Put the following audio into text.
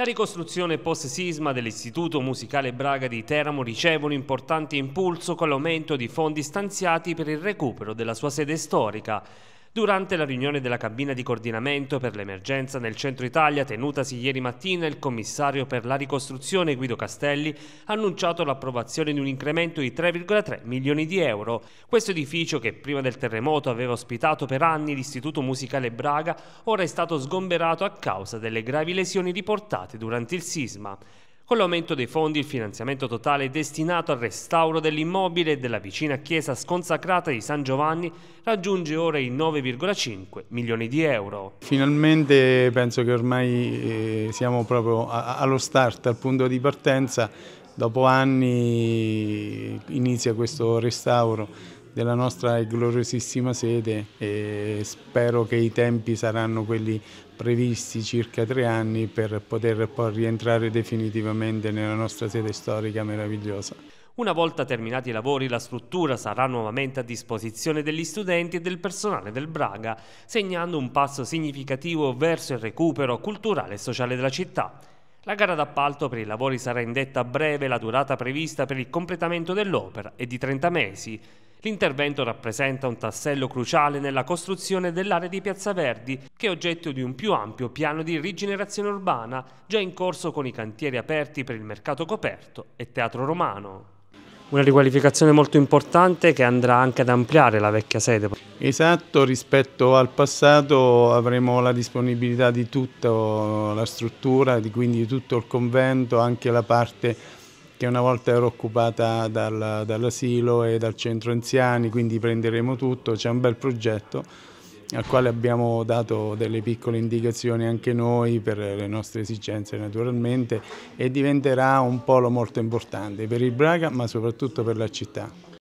La ricostruzione post-sisma dell'Istituto Musicale Braga di Teramo riceve un importante impulso con l'aumento di fondi stanziati per il recupero della sua sede storica. Durante la riunione della cabina di coordinamento per l'emergenza nel centro Italia tenutasi ieri mattina, il commissario per la ricostruzione Guido Castelli ha annunciato l'approvazione di un incremento di 3,3 milioni di euro. Questo edificio, che prima del terremoto aveva ospitato per anni l'Istituto Musicale Braga, ora è stato sgomberato a causa delle gravi lesioni riportate durante il sisma. Con l'aumento dei fondi, il finanziamento totale destinato al restauro dell'immobile e della vicina chiesa sconsacrata di San Giovanni raggiunge ora i 9,5 milioni di euro. Finalmente penso che ormai eh, siamo proprio allo start, al punto di partenza. Dopo anni inizia questo restauro della nostra gloriosissima sede e spero che i tempi saranno quelli previsti circa tre anni per poter poi rientrare definitivamente nella nostra sede storica meravigliosa. Una volta terminati i lavori, la struttura sarà nuovamente a disposizione degli studenti e del personale del Braga, segnando un passo significativo verso il recupero culturale e sociale della città. La gara d'appalto per i lavori sarà indetta a breve, la durata prevista per il completamento dell'opera è di 30 mesi. L'intervento rappresenta un tassello cruciale nella costruzione dell'area di Piazza Verdi, che è oggetto di un più ampio piano di rigenerazione urbana, già in corso con i cantieri aperti per il mercato coperto e teatro romano una riqualificazione molto importante che andrà anche ad ampliare la vecchia sede. Esatto, rispetto al passato avremo la disponibilità di tutta la struttura, quindi di tutto il convento, anche la parte che una volta era occupata dall'asilo e dal centro anziani, quindi prenderemo tutto, c'è un bel progetto al quale abbiamo dato delle piccole indicazioni anche noi per le nostre esigenze naturalmente e diventerà un polo molto importante per il Braga ma soprattutto per la città.